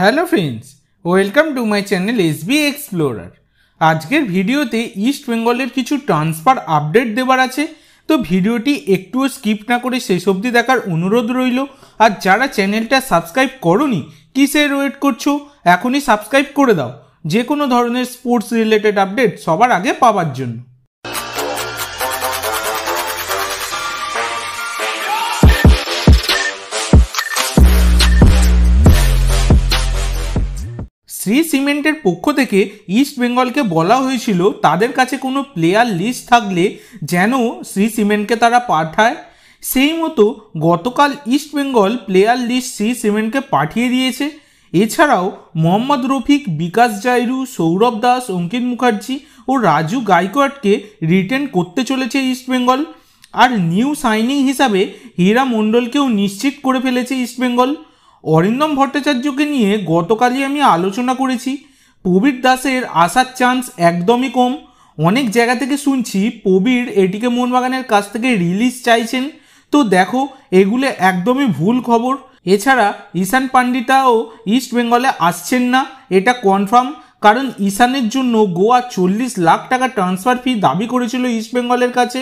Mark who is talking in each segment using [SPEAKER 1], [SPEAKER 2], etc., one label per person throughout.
[SPEAKER 1] hello friends welcome to my channel S B explorer আজকের ভিডিওতে east বেঙ্গলের কিছু ট্রান্সফার আপডেট দেবার আছে তো ভিডিওটি একটুও স্কিপ না করে শেষ অবধি দেখার অনুরোধ রইল আর যারা চ্যানেলটা সাবস্ক্রাইব করনি কিসের ওয়েট করছো এখনই সাবস্ক্রাইব করে দাও যে কোনো ধরনের স্পোর্টস রিলেটেড আপডেট সবার আগে পাওয়ার জন্য শ্রী সিমেন্টের পক্ষ থেকে ইস্ট বেঙ্গলকে বলা হয়েছিল তাদের কাছে কোনো প্লেয়ার লিস্ট থাকলে যেন শ্রী সিমেন্টকে তারা পাঠায় সেই মতো গতকাল East Bengal player list Shree সিমেন্টকে পাঠিয়ে দিয়েছে এছাড়াও মোহাম্মদ রফিক বিকাশ জাইরু সৌরভ দাস অঙ্কিত মুখার্জি ও রাজু গাইকোয়াডকে রিটেন করতে চলেছে ইস্টবেঙ্গল আর নিউ সাইনিং হিসাবে হীরা মণ্ডলকেও নিশ্চিত করে ফেলেছে ইস্টবেঙ্গল অরিন্দম ভট্টাচার্যকে নিয়ে গতকালই আমি আলোচনা করেছি প্রবীর দাসের আসার চান্স একদমই কম অনেক জায়গা থেকে শুনছি প্রবীর এটিকে মোহনবাগানের কাছ থেকে রিলিজ চাইছেন তো দেখো এগুলো একদমই ভুল খবর এছাড়া ঈশান পান্ডিতাও ইস্ট বেঙ্গলে আসছেন না এটা কনফার্ম কারণ ঈশানের জন্য গোয়া চল্লিশ লাখ টাকা ট্রান্সফার ফি দাবি করেছিল ইস্ট বেঙ্গলের কাছে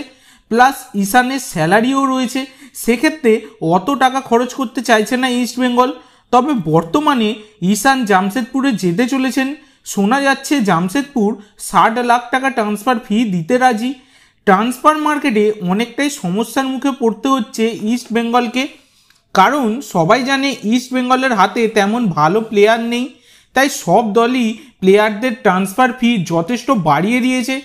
[SPEAKER 1] প্লাস ঈশানের স্যালারিও রয়েছে সেক্ষেত্রে অত টাকা খরচ করতে চাইছে না ইস্টবেঙ্গল তবে বর্তমানে ঈশান জামশেদপুরে যেতে চলেছেন শোনা যাচ্ছে জামশেদপুর ষাট লাখ টাকা ট্রান্সফার ফি দিতে রাজি ট্রান্সফার মার্কেটে অনেকটাই সমস্যার মুখে পড়তে হচ্ছে ইস্ট বেঙ্গলকে কারণ সবাই জানে ইস্ট বেঙ্গলের হাতে তেমন ভালো প্লেয়ার নেই তাই সব দলই প্লেয়ারদের ট্রান্সফার ফি যথেষ্ট বাড়িয়ে দিয়েছে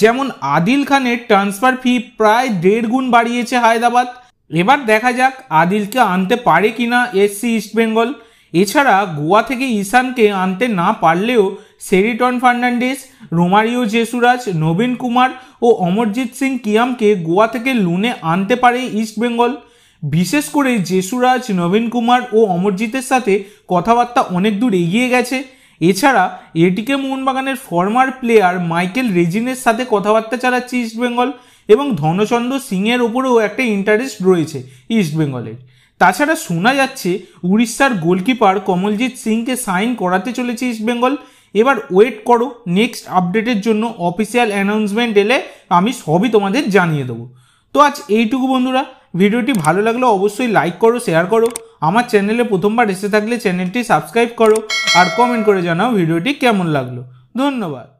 [SPEAKER 1] যেমন আদিল খানের ট্রান্সফার ফি প্রায় দেড় গুণ বাড়িয়েছে হায়দ্রাবাদ এবার দেখা যাক আদিলকে আনতে পারে কি না এসসি ইস্টবেঙ্গল এছাড়া গোয়া থেকে ঈশানকে আনতে না পারলেও সেরিটন ফার্নান্ডিস রোমারিও জেসুরাজ নবীন কুমার ও অমরজিৎ সিং কিয়ামকে গোয়া থেকে লুনে আনতে পারে ইস্টবেঙ্গল বিশেষ করে জেসুরাজ নবীন কুমার ও অমরজিতের সাথে কথাবার্তা অনেক দূর এগিয়ে গেছে এছাড়া এটিকে মোহনবাগানের ফর্মার প্লেয়ার মাইকেল রেজিনের সাথে কথাবার্তা চালাচ্ছে ইস্টবেঙ্গল এবং ধনচন্দ্র সিংয়ের ওপরেও একটা ইন্টারেস্ট রয়েছে ইস্টবেঙ্গলের তাছাড়া শোনা যাচ্ছে উড়িষ্যার গোলকিপার কমলজিৎ সিংকে সাইন করাতে চলেছে ইস্টবেঙ্গল এবার ওয়েট করো নেক্সট আপডেটের জন্য অফিসিয়াল অ্যানাউন্সমেন্ট এলে আমি সবই তোমাদের জানিয়ে দেবো তো আজ এইটুকু বন্ধুরা ভিডিওটি ভালো লাগলে অবশ্যই লাইক করো শেয়ার করো আমার চ্যানেলে প্রথমবার এসে থাকলে চ্যানেলটি সাবস্ক্রাইব করো আর কমেন্ট করে জানাও ভিডিওটি কেমন লাগলো ধন্যবাদ